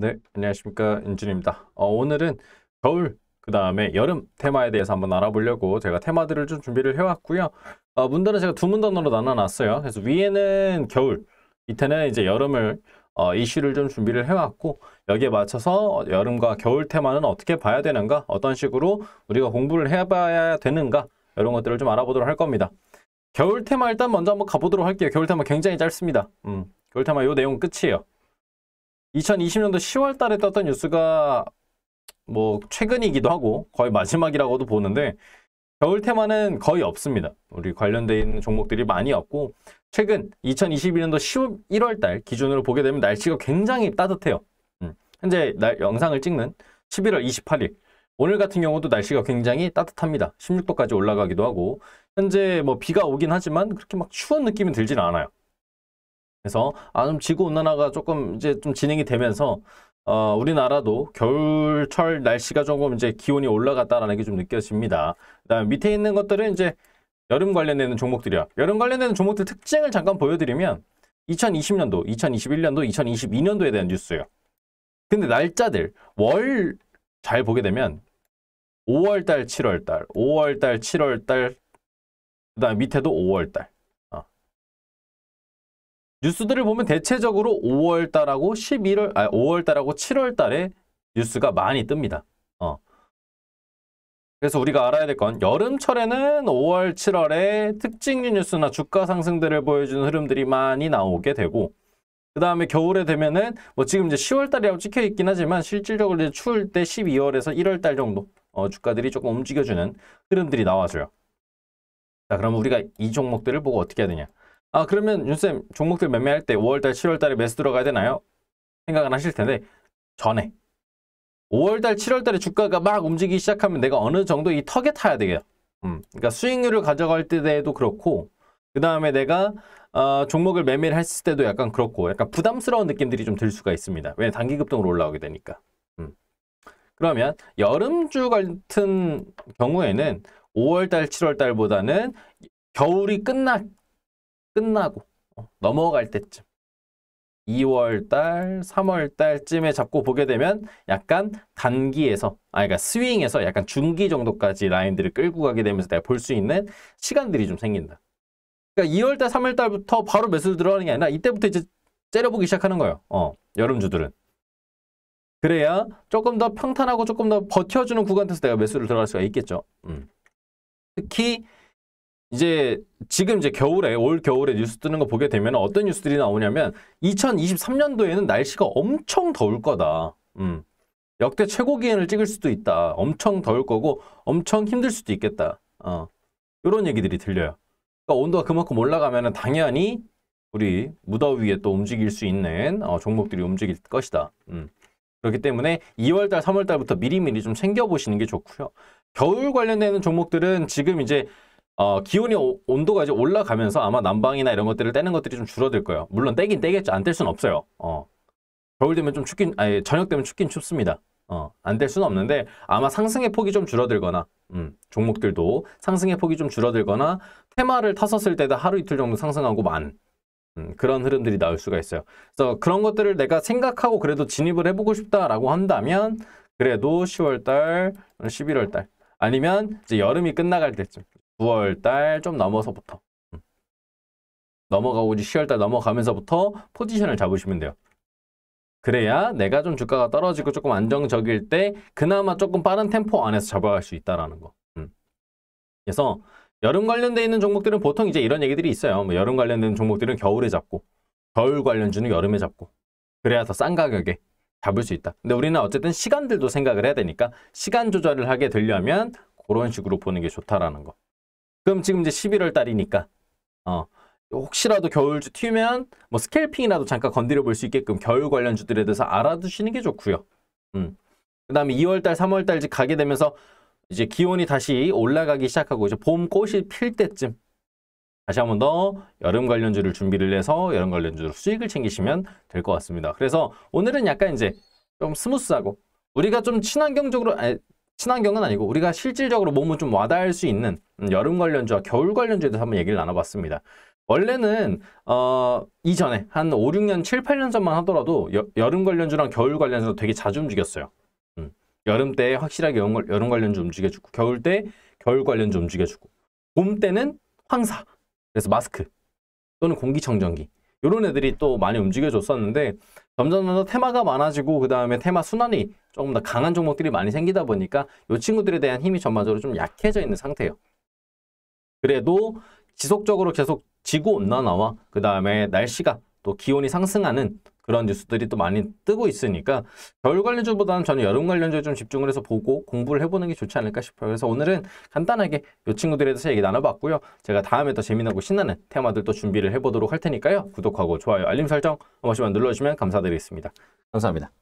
네, 안녕하십니까. 인준입니다. 어, 오늘은 겨울, 그 다음에 여름 테마에 대해서 한번 알아보려고 제가 테마들을 좀 준비를 해왔고요. 어, 문단은 제가 두 문단으로 나눠놨어요. 그래서 위에는 겨울, 밑에는 이제 여름을 어, 이슈를 좀 준비를 해왔고 여기에 맞춰서 여름과 겨울 테마는 어떻게 봐야 되는가, 어떤 식으로 우리가 공부를 해봐야 되는가 이런 것들을 좀 알아보도록 할 겁니다. 겨울 테마 일단 먼저 한번 가보도록 할게요. 겨울 테마 굉장히 짧습니다. 음, 겨울 테마 요 내용 끝이에요. 2020년도 10월 달에 떴던 뉴스가 뭐 최근이기도 하고 거의 마지막이라고도 보는데 겨울 테마는 거의 없습니다. 우리 관련되어 있는 종목들이 많이 없고 최근 2021년도 11월 달 기준으로 보게 되면 날씨가 굉장히 따뜻해요. 음, 현재 날, 영상을 찍는 11월 28일 오늘 같은 경우도 날씨가 굉장히 따뜻합니다. 16도까지 올라가기도 하고 현재 뭐 비가 오긴 하지만 그렇게 막 추운 느낌은 들지는 않아요. 그래서 아, 좀 지구 온난화가 조금 이제 좀 진행이 되면서 어, 우리나라도 겨울철 날씨가 조금 이제 기온이 올라갔다라는 게 좀 느껴집니다. 그다음 밑에 있는 것들은 이제 여름 관련되는 종목들이야. 여름 관련되는 종목들 특징을 잠깐 보여드리면 2020년도, 2021년도, 2022년도에 대한 뉴스예요. 근데 날짜들 월 잘 보게 되면 5월달, 7월달, 5월달, 7월달, 그다음 밑에도 5월달. 뉴스들을 보면 대체적으로 5월 달하고 11월, 아 5월 달하고 7월 달에 뉴스가 많이 뜹니다. 어. 그래서 우리가 알아야 될 건 여름철에는 5월, 7월에 특징류 뉴스나 주가 상승들을 보여주는 흐름들이 많이 나오게 되고 그 다음에 겨울에 되면은 뭐 지금 이제 10월 달이라고 찍혀 있긴 하지만 실질적으로 이제 추울 때 12월에서 1월 달 정도 어, 주가들이 조금 움직여주는 흐름들이 나와줘요. 자, 그럼 우리가 이 종목들을 보고 어떻게 해야 되냐? 아 그러면 윤쌤 종목들 매매할 때 5월달 7월달에 매수 들어가야 되나요? 생각은 하실 텐데 전에 5월달 7월달에 주가가 막 움직이기 시작하면 내가 어느 정도 이 턱에 타야 되겠요 음, 그러니까 수익률을 가져갈 때도 그렇고 그 다음에 내가 어, 종목을 매매를 했을 때도 약간 그렇고 약간 부담스러운 느낌들이 좀 들 수가 있습니다. 왜 단기 급등으로 올라오게 되니까. 음. 그러면 여름주 같은 경우에는 5월달, 7월달보다는 겨울이 끝나 끝나고 어, 넘어갈 때쯤 2월달, 3월달쯤에 잡고 보게 되면 약간 단기에서, 아, 그러니까 스윙에서 약간 중기 정도까지 라인들을 끌고 가게 되면서 내가 볼 수 있는 시간들이 좀 생긴다. 그러니까 2월달, 3월달부터 바로 매수 들어가는 게 아니라 이때부터 이제 째려보기 시작하는 거예요. 어, 여름주들은. 그래야 조금 더 평탄하고 조금 더 버텨주는 구간에서 내가 매수를 들어갈 수가 있겠죠. 음. 특히 이제 지금 이제 겨울에 올 겨울에 뉴스 뜨는 거 보게 되면 어떤 뉴스들이 나오냐면 2023년도에는 날씨가 엄청 더울 거다. 음. 역대 최고 기온을 찍을 수도 있다. 엄청 더울 거고 엄청 힘들 수도 있겠다. 어. 이런 얘기들이 들려요. 그러니까 온도가 그만큼 올라가면 당연히 우리 무더위에 또 움직일 수 있는 어, 종목들이 움직일 것이다. 음. 그렇기 때문에 2월달, 3월달부터 미리미리 좀 챙겨보시는 게 좋고요. 겨울 관련되는 종목들은 지금 이제 어, 기온이 오, 온도가 이제 올라가면서 아마 난방이나 이런 것들을 떼는 것들이 좀 줄어들 거예요. 물론 떼긴 떼겠죠. 안 뗄 수는 없어요. 어. 겨울 되면 좀 춥긴 아니 저녁 되면 춥긴 춥습니다. 어, 안될 수는 없는데 아마 상승의 폭이 좀 줄어들거나 음, 종목들도 상승의 폭이 좀 줄어들거나 테마를 탔었을 때도 하루 이틀 정도 상승하고 만 음, 그런 흐름들이 나올 수가 있어요. 그래서 그런 것들을 내가 생각하고 그래도 진입을 해보고 싶다라고 한다면 그래도 10월달, 11월달 아니면 이제 여름이 끝나갈 때쯤 9월 달 좀 넘어서부터 음. 넘어가고 이제 10월 달 넘어가면서부터 포지션을 잡으시면 돼요. 그래야 내가 좀 주가가 떨어지고 조금 안정적일 때 그나마 조금 빠른 템포 안에서 잡아갈 수 있다라는 거. 음. 그래서 여름 관련돼 있는 종목들은 보통 이제 이런 얘기들이 있어요. 뭐 여름 관련된 종목들은 겨울에 잡고 겨울 관련주는 여름에 잡고 그래야 더 싼 가격에 잡을 수 있다. 근데 우리는 어쨌든 시간들도 생각을 해야 되니까 시간 조절을 하게 되려면 그런 식으로 보는 게 좋다라는 거. 그럼 지금 이제 11월 달이니까 어, 혹시라도 겨울주 튀면 뭐 스캘핑이라도 잠깐 건드려 볼 수 있게끔 겨울 관련주들에 대해서 알아두시는 게 좋고요. 음. 그다음에 2월 달, 3월 달 가게 되면서 이제 기온이 다시 올라가기 시작하고 이제 봄 꽃이 필 때쯤 다시 한번더 여름 관련주를 준비를 해서 여름 관련주로 수익을 챙기시면 될 것 같습니다. 그래서 오늘은 약간 이제 좀 스무스하고 우리가 좀 친환경적으로 아니, 친환경은 아니고 우리가 실질적으로 몸을좀 와닿을 수 있는 음, 여름 관련주와 겨울 관련주에 대해서 한번 얘기를 나눠봤습니다. 원래는 어, 이전에 한 5, 6년, 7, 8년 전만 하더라도 여, 름 관련주랑 겨울 관련주도 되게 자주 움직였어요. 음. 여름 때 확실하게 여름, 여름 관련주 움직여주고 겨울 때 겨울 관련주 움직여주고 봄 때는 황사, 그래서 마스크 또는 공기청정기 이런 애들이 또 많이 움직여줬었는데 점점 더 테마가 많아지고 그 다음에 테마 순환이 조금 더 강한 종목들이 많이 생기다 보니까 이 친구들에 대한 힘이 전반적으로 좀 약해져 있는 상태예요. 그래도 지속적으로 계속 지구온난화와 그 다음에 날씨가 또 기온이 상승하는 그런 뉴스들이 또 많이 뜨고 있으니까 겨울 관련주보다는 저는 여름 관련주에 좀 집중을 해서 보고 공부를 해보는 게 좋지 않을까 싶어요. 그래서 오늘은 간단하게 이 친구들에 대해서 얘기 나눠봤고요. 제가 다음에 더 재미나고 신나는 테마들 도 준비를 해보도록 할 테니까요. 구독하고 좋아요, 알림 설정 한 번씩만 눌러주시면 감사드리겠습니다. 감사합니다.